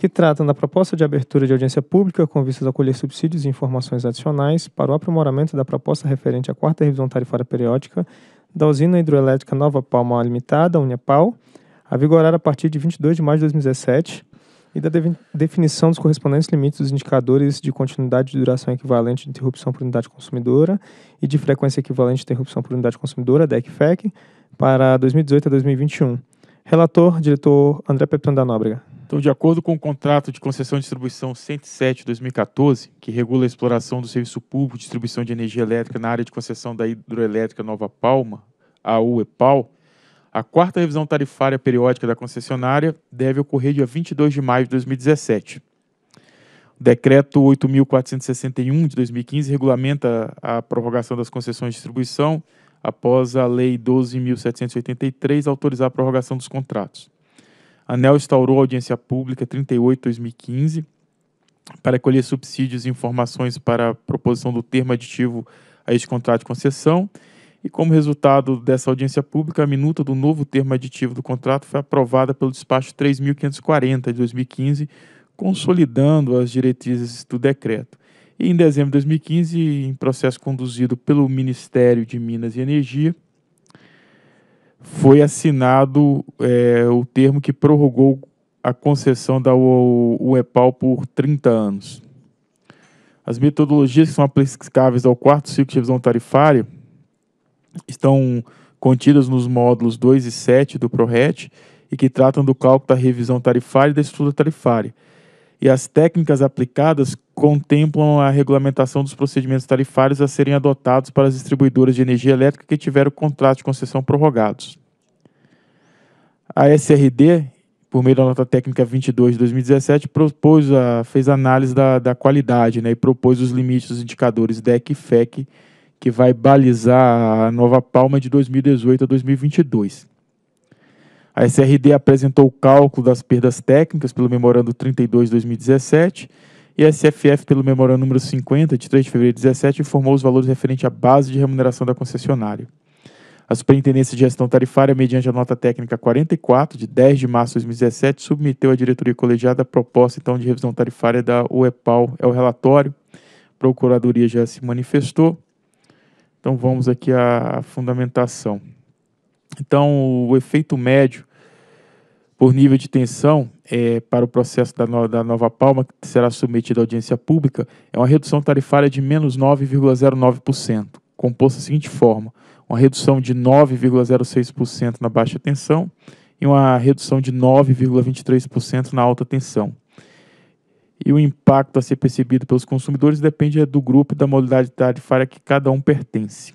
que tratam da proposta de abertura de audiência pública com vistas a colher subsídios e informações adicionais para o aprimoramento da proposta referente à quarta revisão tarifária periódica da usina hidroelétrica Nova Palma Limitada, Unipal, a vigorar a partir de 22 de maio de 2017, e da de definição dos correspondentes limites dos indicadores de continuidade de duração equivalente de interrupção por unidade consumidora e de frequência equivalente de interrupção por unidade consumidora, DECFEC, para 2018 a 2021. Relator, diretor André Pepton da Nóbrega. Então, de acordo com o contrato de concessão de distribuição 107-2014, que regula a exploração do serviço público de distribuição de energia elétrica na área de concessão da hidroelétrica Nova Palma, a UEPAL, a quarta revisão tarifária periódica da concessionária deve ocorrer dia 22 de maio de 2017. O decreto 8.461 de 2015 regulamenta a prorrogação das concessões de distribuição após a Lei 12.783 autorizar a prorrogação dos contratos. ANEL instaurou audiência pública 38-2015 para colher subsídios e informações para a proposição do termo aditivo a este contrato de concessão. E como resultado dessa audiência pública, a minuta do novo termo aditivo do contrato foi aprovada pelo despacho 3.540 de 2015, consolidando as diretrizes do decreto. E em dezembro de 2015, em processo conduzido pelo Ministério de Minas e Energia, foi assinado é, o termo que prorrogou a concessão da UEPAL por 30 anos. As metodologias que são aplicáveis ao quarto ciclo de revisão tarifária estão contidas nos módulos 2 e 7 do ProRet e que tratam do cálculo da revisão tarifária e da estrutura tarifária e as técnicas aplicadas contemplam a regulamentação dos procedimentos tarifários a serem adotados para as distribuidoras de energia elétrica que tiveram contratos de concessão prorrogados. A SRD, por meio da nota técnica 22 de 2017, propôs a, fez análise da, da qualidade né, e propôs os limites dos indicadores DEC e FEC, que vai balizar a nova palma de 2018 a 2022. A SRD apresentou o cálculo das perdas técnicas pelo Memorando 32 de 2017 e a SFF, pelo Memorando número 50, de 3 de fevereiro de 2017, informou os valores referentes à base de remuneração da concessionária. A Superintendência de Gestão Tarifária, mediante a nota técnica 44, de 10 de março de 2017, submeteu à diretoria colegiada a proposta então, de revisão tarifária da UEPAL. É o relatório. A Procuradoria já se manifestou. Então vamos aqui à fundamentação. Então, o efeito médio por nível de tensão é, para o processo da, no, da Nova Palma, que será submetido à audiência pública, é uma redução tarifária de menos 9,09%, composta da seguinte forma: uma redução de 9,06% na baixa tensão e uma redução de 9,23% na alta tensão. E o impacto a ser percebido pelos consumidores depende é, do grupo e da modalidade tarifária que cada um pertence.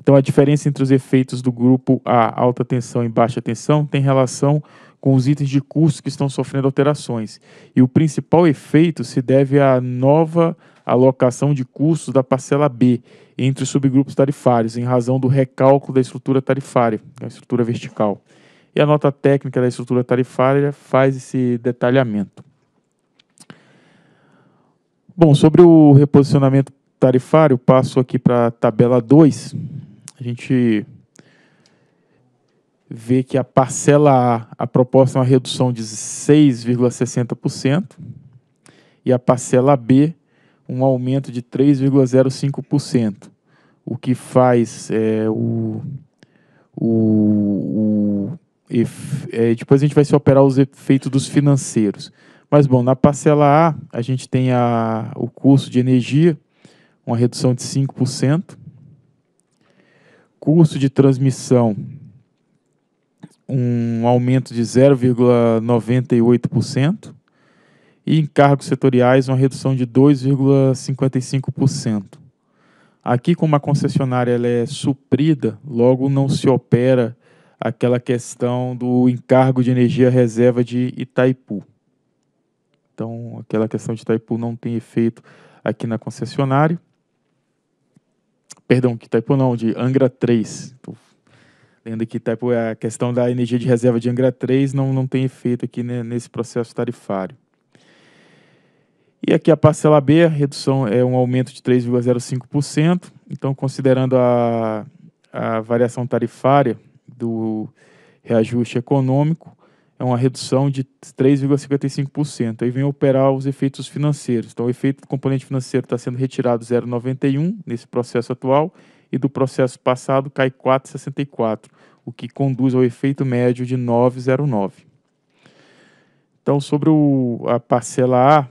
Então, a diferença entre os efeitos do grupo a alta tensão e baixa tensão tem relação com os itens de custo que estão sofrendo alterações. E o principal efeito se deve à nova alocação de custos da parcela B entre os subgrupos tarifários, em razão do recálculo da estrutura tarifária, a estrutura vertical. E a nota técnica da estrutura tarifária faz esse detalhamento. Bom, sobre o reposicionamento tarifário, passo aqui para a tabela 2 a gente vê que a parcela A, a proposta é uma redução de 6,60% e a parcela B, um aumento de 3,05%, o que faz é, o, o, o é, depois a gente vai se operar os efeitos dos financeiros. Mas bom, na parcela A, a gente tem a, o custo de energia, uma redução de 5%, custo de transmissão, um aumento de 0,98%, e em cargos setoriais, uma redução de 2,55%. Aqui, como a concessionária ela é suprida, logo não se opera aquela questão do encargo de energia reserva de Itaipu. Então, aquela questão de Itaipu não tem efeito aqui na concessionária. Perdão, que Itaipu não, de Angra 3. Tô lendo aqui, Itaipu, é a questão da energia de reserva de Angra 3 não, não tem efeito aqui né, nesse processo tarifário. E aqui a parcela B, a redução é um aumento de 3,05%. Então, considerando a, a variação tarifária do reajuste econômico, é uma redução de 3,55%. Aí vem operar os efeitos financeiros. Então, o efeito do componente financeiro está sendo retirado 0,91 nesse processo atual e do processo passado cai 4,64, o que conduz ao efeito médio de 9,09. Então, sobre o, a parcela A,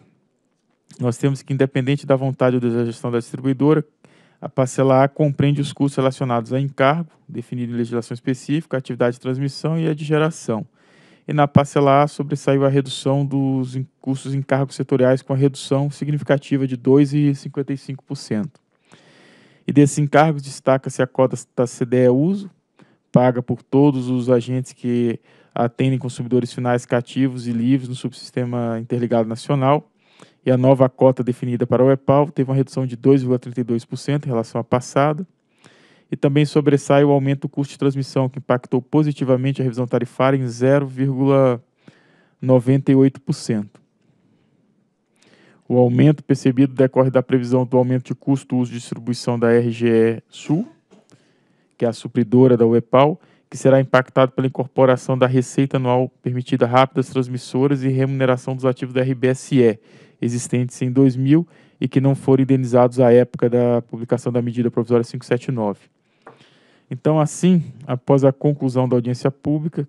nós temos que, independente da vontade ou da gestão da distribuidora, a parcela A compreende os custos relacionados a encargo, definido em legislação específica, atividade de transmissão e a de geração. E na parcelar sobressaiu a redução dos custos em cargos setoriais com a redução significativa de 2,55%. E desses encargos destaca-se a cota da CDE Uso, paga por todos os agentes que atendem consumidores finais cativos e livres no subsistema interligado nacional. E a nova cota definida para o EPAL teve uma redução de 2,32% em relação à passada e também sobressai o aumento do custo de transmissão, que impactou positivamente a revisão tarifária em 0,98%. O aumento percebido decorre da previsão do aumento de custo uso e distribuição da RGE Sul, que é a supridora da UEPAL, que será impactado pela incorporação da receita anual permitida rápida às transmissoras e remuneração dos ativos da RBSE, existentes em 2000 e que não foram indenizados à época da publicação da medida provisória 579. Então, assim, após a conclusão da audiência pública,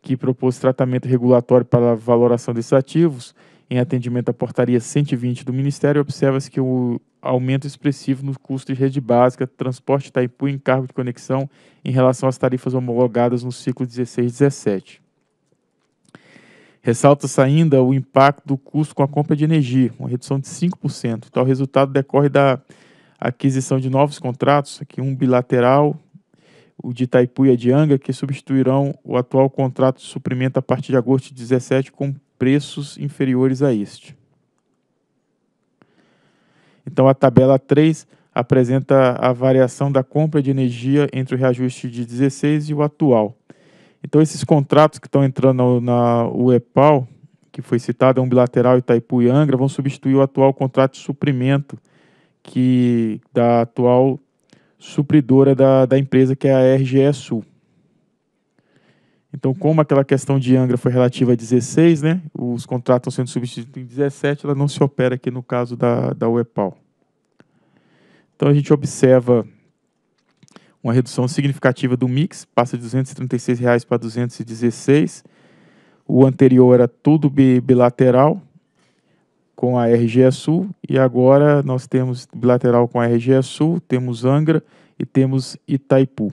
que propôs tratamento regulatório para a valoração desses ativos, em atendimento à portaria 120 do Ministério, observa-se que o aumento expressivo no custo de rede básica, transporte Itaipu e encargo de conexão em relação às tarifas homologadas no ciclo 16-17. Ressalta-se ainda o impacto do custo com a compra de energia, uma redução de 5%. Tal então, resultado decorre da aquisição de novos contratos, aqui um bilateral o de Itaipu e a de Anga, que substituirão o atual contrato de suprimento a partir de agosto de 17 com preços inferiores a este. Então, a tabela 3 apresenta a variação da compra de energia entre o reajuste de 16 e o atual. Então, esses contratos que estão entrando na UEPAL, que foi citado, é um bilateral Itaipu e Angra, vão substituir o atual contrato de suprimento, que da atual supridora da, da empresa, que é a RGE Sul. Então, como aquela questão de Angra foi relativa a 16, né, os contratos estão sendo substituídos em 17, ela não se opera aqui no caso da, da UEPAL. Então, a gente observa uma redução significativa do mix, passa de R$ 236 reais para R$ 216. O anterior era tudo bilateral, com a RGE Sul e agora nós temos bilateral com a RGE Sul, temos Angra e temos Itaipu.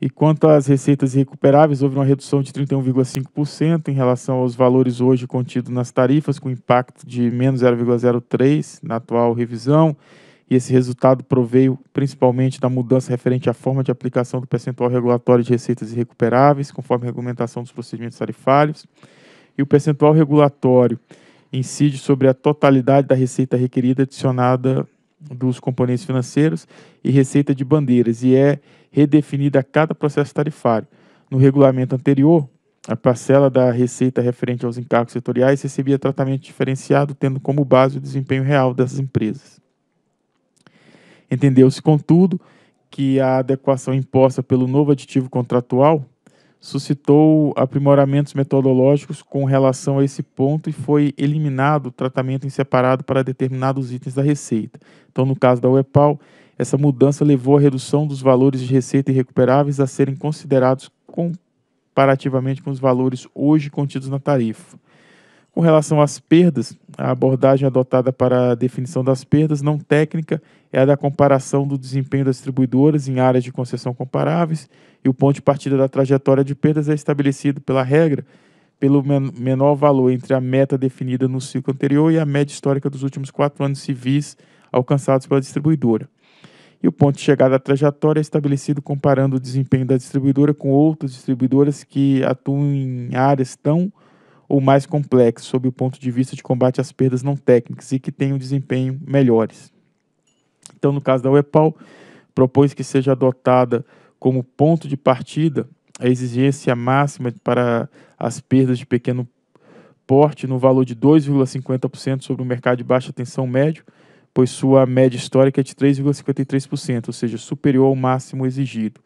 E quanto às receitas recuperáveis, houve uma redução de 31,5% em relação aos valores hoje contidos nas tarifas, com impacto de menos 0,03% na atual revisão. E esse resultado proveio principalmente da mudança referente à forma de aplicação do percentual regulatório de receitas recuperáveis, conforme a regulamentação dos procedimentos tarifários e o percentual regulatório incide sobre a totalidade da receita requerida adicionada dos componentes financeiros e receita de bandeiras e é redefinida a cada processo tarifário. No regulamento anterior, a parcela da receita referente aos encargos setoriais recebia tratamento diferenciado, tendo como base o desempenho real dessas empresas. Entendeu-se, contudo, que a adequação imposta pelo novo aditivo contratual suscitou aprimoramentos metodológicos com relação a esse ponto e foi eliminado o tratamento em separado para determinados itens da receita. Então, no caso da UEPAL, essa mudança levou à redução dos valores de receita irrecuperáveis a serem considerados comparativamente com os valores hoje contidos na tarifa. Com relação às perdas, a abordagem adotada para a definição das perdas não técnica é a da comparação do desempenho das distribuidoras em áreas de concessão comparáveis, e o ponto de partida da trajetória de perdas é estabelecido pela regra pelo men menor valor entre a meta definida no ciclo anterior e a média histórica dos últimos quatro anos civis alcançados pela distribuidora. E o ponto de chegada da trajetória é estabelecido comparando o desempenho da distribuidora com outras distribuidoras que atuam em áreas tão ou mais complexas sob o ponto de vista de combate às perdas não técnicas e que tenham desempenho melhores. Então, no caso da UEPAL, propõe-se que seja adotada como ponto de partida a exigência máxima para as perdas de pequeno porte no valor de 2,50% sobre o mercado de baixa tensão médio, pois sua média histórica é de 3,53%, ou seja, superior ao máximo exigido.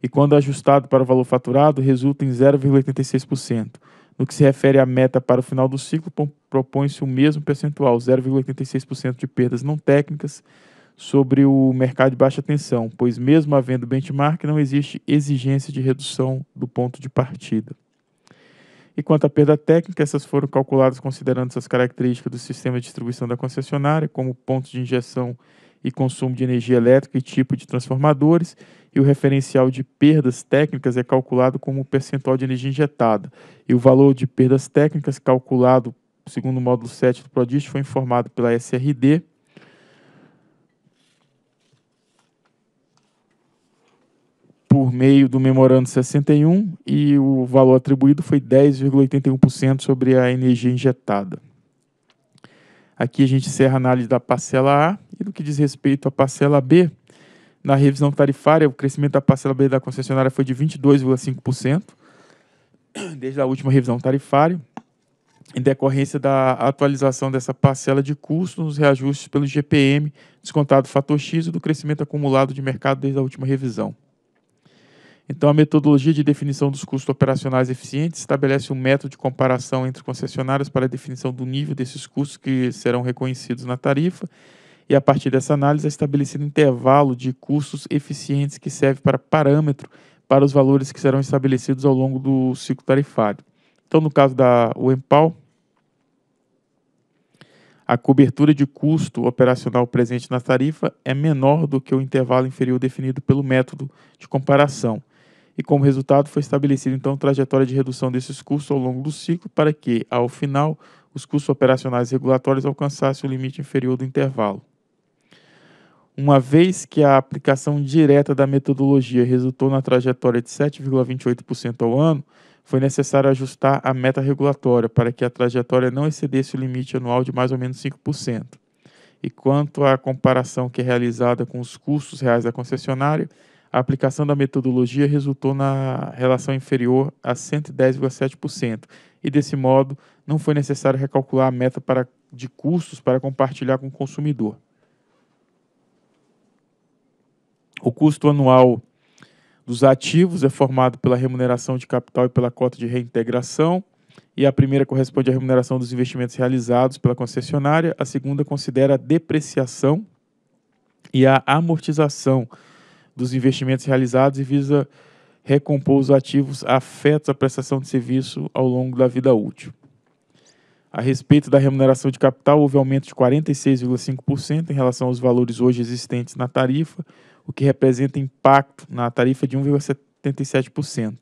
E quando ajustado para o valor faturado, resulta em 0,86%. No que se refere à meta para o final do ciclo, propõe-se o mesmo percentual, 0,86% de perdas não técnicas sobre o mercado de baixa tensão, pois mesmo havendo benchmark, não existe exigência de redução do ponto de partida. E quanto à perda técnica, essas foram calculadas considerando essas características do sistema de distribuição da concessionária, como pontos de injeção e consumo de energia elétrica e tipo de transformadores, e o referencial de perdas técnicas é calculado como o percentual de energia injetada, e o valor de perdas técnicas calculado segundo o módulo 7 do Prodist foi informado pela SRD por meio do Memorando 61 e o valor atribuído foi 10,81% sobre a energia injetada. Aqui a gente encerra a análise da parcela A e do que diz respeito à parcela B. Na revisão tarifária, o crescimento da parcela B da concessionária foi de 22,5% desde a última revisão tarifária, em decorrência da atualização dessa parcela de custos nos reajustes pelo GPM, descontado fator X e do crescimento acumulado de mercado desde a última revisão. Então, a metodologia de definição dos custos operacionais eficientes estabelece um método de comparação entre concessionárias para a definição do nível desses custos que serão reconhecidos na tarifa. E a partir dessa análise é estabelecido um intervalo de custos eficientes que serve para parâmetro para os valores que serão estabelecidos ao longo do ciclo tarifário. Então, no caso da UEMPAL, a cobertura de custo operacional presente na tarifa é menor do que o intervalo inferior definido pelo método de comparação e, como resultado, foi estabelecida então trajetória de redução desses custos ao longo do ciclo para que, ao final, os custos operacionais regulatórios alcançassem o limite inferior do intervalo. Uma vez que a aplicação direta da metodologia resultou na trajetória de 7,28% ao ano, foi necessário ajustar a meta regulatória para que a trajetória não excedesse o limite anual de mais ou menos 5%. E quanto à comparação que é realizada com os custos reais da concessionária, a aplicação da metodologia resultou na relação inferior a 110,7%, e desse modo não foi necessário recalcular a meta para, de custos para compartilhar com o consumidor. O custo anual dos ativos é formado pela remuneração de capital e pela cota de reintegração, e a primeira corresponde à remuneração dos investimentos realizados pela concessionária, a segunda considera a depreciação e a amortização dos investimentos realizados e visa recompor os ativos afetos à prestação de serviço ao longo da vida útil. A respeito da remuneração de capital, houve aumento de 46,5% em relação aos valores hoje existentes na tarifa, o que representa impacto na tarifa de 1,77%.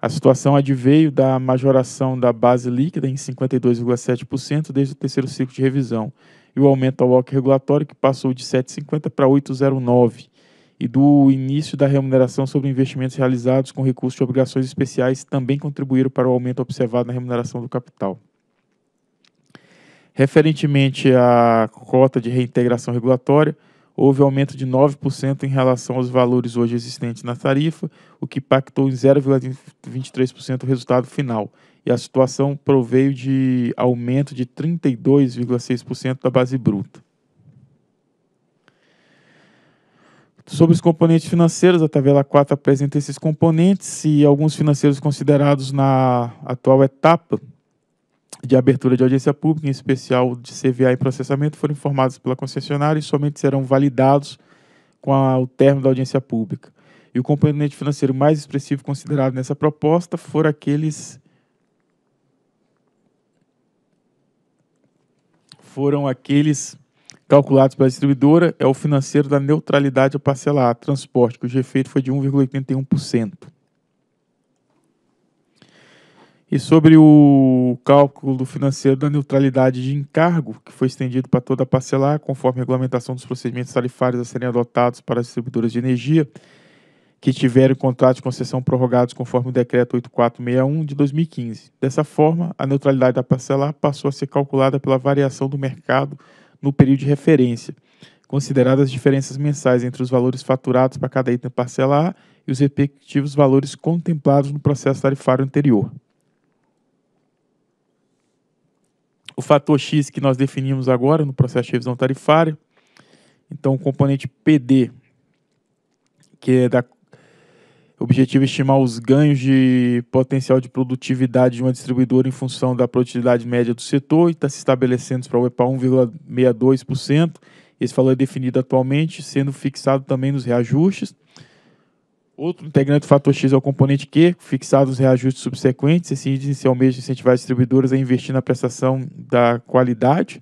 A situação adveio da majoração da base líquida em 52,7% desde o terceiro ciclo de revisão, e o aumento ao walk regulatório, que passou de 7,50 para 8,09, e do início da remuneração sobre investimentos realizados com recursos de obrigações especiais, também contribuíram para o aumento observado na remuneração do capital. Referentemente à cota de reintegração regulatória, houve aumento de 9% em relação aos valores hoje existentes na tarifa, o que impactou em 0,23% o resultado final, e a situação proveio de aumento de 32,6% da base bruta. Sobre os componentes financeiros, a tabela 4 apresenta esses componentes e alguns financeiros considerados na atual etapa de abertura de audiência pública, em especial de CVA e processamento, foram informados pela concessionária e somente serão validados com a, o término da audiência pública. E o componente financeiro mais expressivo considerado nessa proposta foram aqueles foram aqueles calculados pela distribuidora, é o financeiro da neutralidade ao parcelar, transporte, cujo efeito foi de 1,81%. E sobre o cálculo do financeiro da neutralidade de encargo, que foi estendido para toda a parcelar, conforme a regulamentação dos procedimentos tarifários a serem adotados para as distribuidoras de energia, que tiverem contratos de concessão prorrogados conforme o Decreto 8461 de 2015. Dessa forma, a neutralidade da parcelar passou a ser calculada pela variação do mercado no período de referência, consideradas as diferenças mensais entre os valores faturados para cada item parcelar e os respectivos valores contemplados no processo tarifário anterior. O fator X que nós definimos agora no processo de revisão tarifária, então o componente PD, que é da o objetivo é estimar os ganhos de potencial de produtividade de uma distribuidora em função da produtividade média do setor e está se estabelecendo para o EPA 1,62%. Esse valor é definido atualmente, sendo fixado também nos reajustes. Outro integrante do fator X é o componente Q, fixado nos reajustes subsequentes. Esse índice inicialmente incentivar as distribuidoras a investir na prestação da qualidade.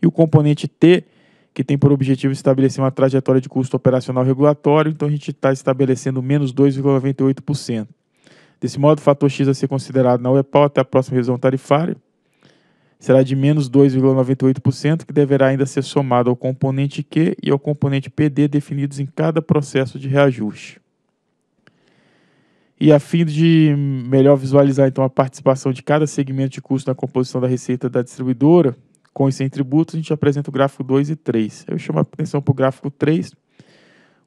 E o componente T que tem por objetivo estabelecer uma trajetória de custo operacional regulatório, então a gente está estabelecendo menos 2,98%. Desse modo, o fator X a ser considerado na UEPAL até a próxima revisão tarifária será de menos 2,98%, que deverá ainda ser somado ao componente Q e ao componente PD definidos em cada processo de reajuste. E a fim de melhor visualizar então a participação de cada segmento de custo na composição da receita da distribuidora, com e sem tributos, a gente apresenta o gráfico 2 e 3. Eu chamo a atenção para o gráfico 3,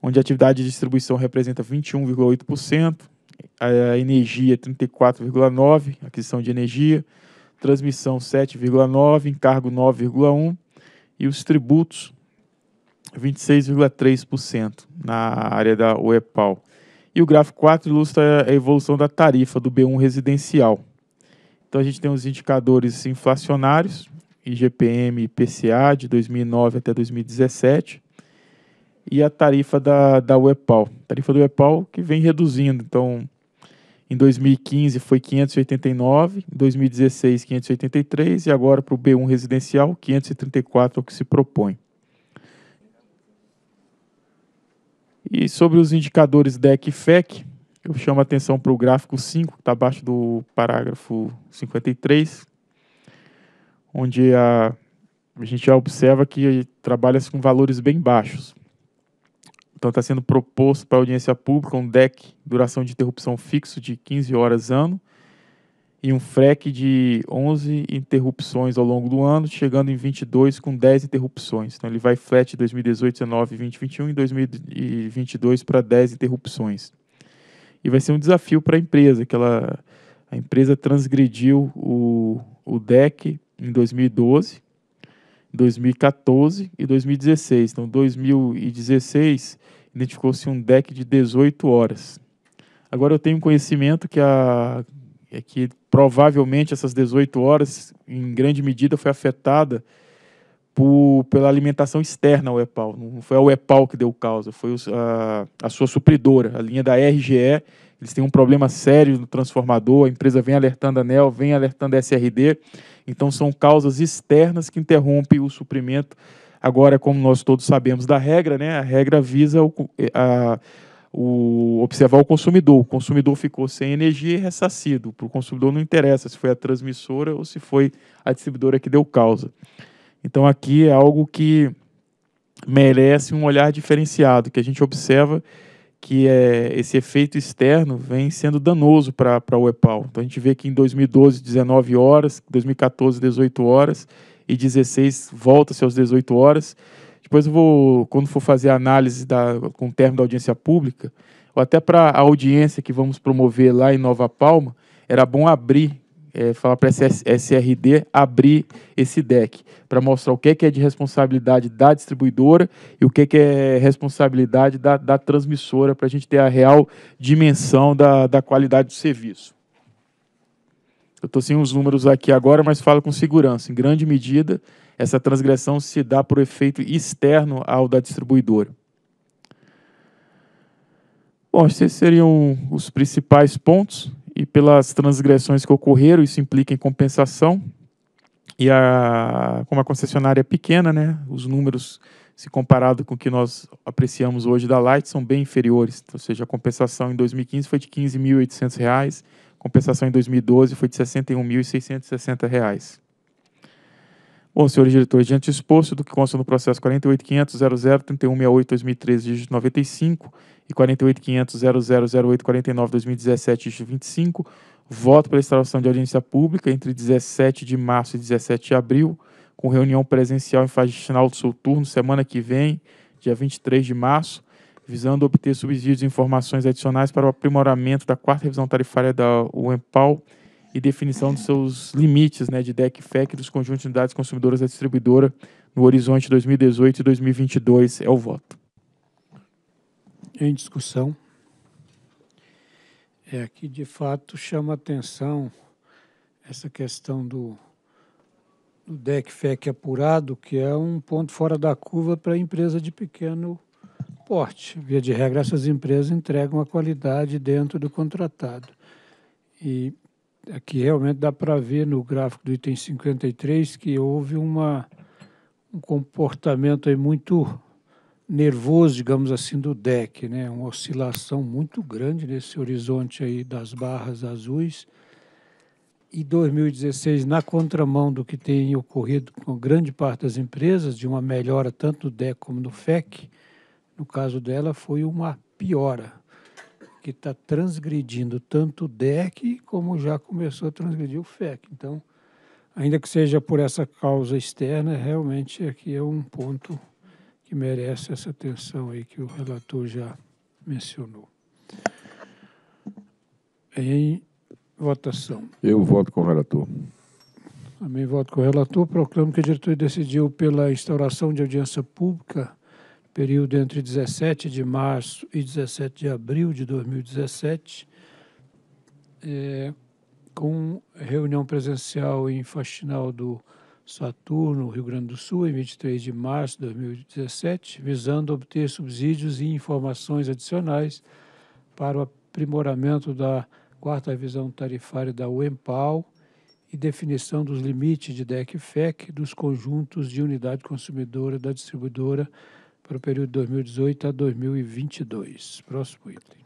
onde a atividade de distribuição representa 21,8%, a energia 34,9%, aquisição de energia, transmissão 7,9%, encargo 9,1% e os tributos 26,3% na área da UEPAL. E o gráfico 4 ilustra a evolução da tarifa do B1 residencial. Então a gente tem os indicadores inflacionários, IGPM e PCA de 2009 até 2017 e a tarifa da, da UEPAL. A tarifa do UEPAL que vem reduzindo, então em 2015 foi 589, em 2016 583 e agora para o B1 residencial 534 é o que se propõe. E sobre os indicadores DEC e FEC, eu chamo a atenção para o gráfico 5, que está abaixo do parágrafo 53, onde a, a gente já observa que trabalha-se com valores bem baixos. Então está sendo proposto para a audiência pública um DEC, duração de interrupção fixo de 15 horas ano, e um FREC de 11 interrupções ao longo do ano, chegando em 22 com 10 interrupções. Então ele vai flat 2018, 19, 20, 21 e 2022 para 10 interrupções. E vai ser um desafio para a empresa, que ela, a empresa transgrediu o, o DEC em 2012, 2014 e 2016. Então, 2016 identificou-se um deck de 18 horas. Agora eu tenho conhecimento que a é que provavelmente essas 18 horas em grande medida foi afetada por, pela alimentação externa ao EPAL. Não foi a EPAL que deu causa, foi a, a sua supridora, a linha da RGE. Eles têm um problema sério no transformador, a empresa vem alertando a Nel, vem alertando a SRD, então são causas externas que interrompem o suprimento. Agora, como nós todos sabemos da regra, né, a regra visa o, eh, a, o, observar o consumidor. O consumidor ficou sem energia e ressacido. Para o consumidor não interessa se foi a transmissora ou se foi a distribuidora que deu causa. Então aqui é algo que merece um olhar diferenciado, que a gente observa que é, esse efeito externo vem sendo danoso para o EPAL. Então a gente vê que em 2012, 19 horas, 2014, 18 horas e 16 volta-se aos 18 horas. Depois eu vou, quando for fazer a análise da, com o termo da audiência pública, ou até para a audiência que vamos promover lá em Nova Palma, era bom abrir é, falar para a SRD abrir esse deck para mostrar o que, que é de responsabilidade da distribuidora e o que, que é responsabilidade da, da transmissora para a gente ter a real dimensão da, da qualidade do serviço. Eu estou sem os números aqui agora, mas falo com segurança. Em grande medida, essa transgressão se dá por efeito externo ao da distribuidora. Bom, esses seriam os principais pontos e pelas transgressões que ocorreram, isso implica em compensação. E a, como a concessionária é pequena, né, os números, se comparado com o que nós apreciamos hoje da Light, são bem inferiores. Ou seja, a compensação em 2015 foi de R$ 15.800, compensação em 2012 foi de R$ 61.660. Bom, senhores diretores, diante exposto do que consta no processo 48.500.0031.68.2013, dígito 95, e 25, voto para instalação de audiência pública entre 17 de março e 17 de abril, com reunião presencial em fase final do seu turno, semana que vem, dia 23 de março, visando obter subsídios e informações adicionais para o aprimoramento da quarta revisão tarifária da UEMPAL e definição dos seus limites né, de DEC e FEC dos conjuntos de unidades consumidoras da distribuidora no horizonte 2018 e 2022. É o voto em discussão. É que, de fato, chama atenção essa questão do, do DEC FEC apurado, que é um ponto fora da curva para a empresa de pequeno porte. Via de regra, essas empresas entregam a qualidade dentro do contratado. E aqui realmente dá para ver no gráfico do item 53 que houve uma, um comportamento aí muito nervoso, digamos assim, do deck, né? Uma oscilação muito grande nesse horizonte aí das barras azuis. E 2016 na contramão do que tem ocorrido com grande parte das empresas, de uma melhora tanto do DEC como do FEC, no caso dela foi uma piora, que está transgredindo tanto o DEC como já começou a transgredir o FEC. Então, ainda que seja por essa causa externa, realmente aqui é um ponto que merece essa atenção aí que o relator já mencionou. Em votação. Eu voto com o relator. Também voto com o relator. Proclamo que a diretoria decidiu pela instauração de audiência pública, período entre 17 de março e 17 de abril de 2017, é, eh, com reunião presencial em Faxinal do Saturno, Rio Grande do Sul, em 23 de março de 2017, visando obter subsídios e informações adicionais para o aprimoramento da quarta visão tarifária da UEMPAL e definição dos limites de DEC-FEC dos conjuntos de unidade consumidora da distribuidora para o período 2018 a 2022. Próximo item.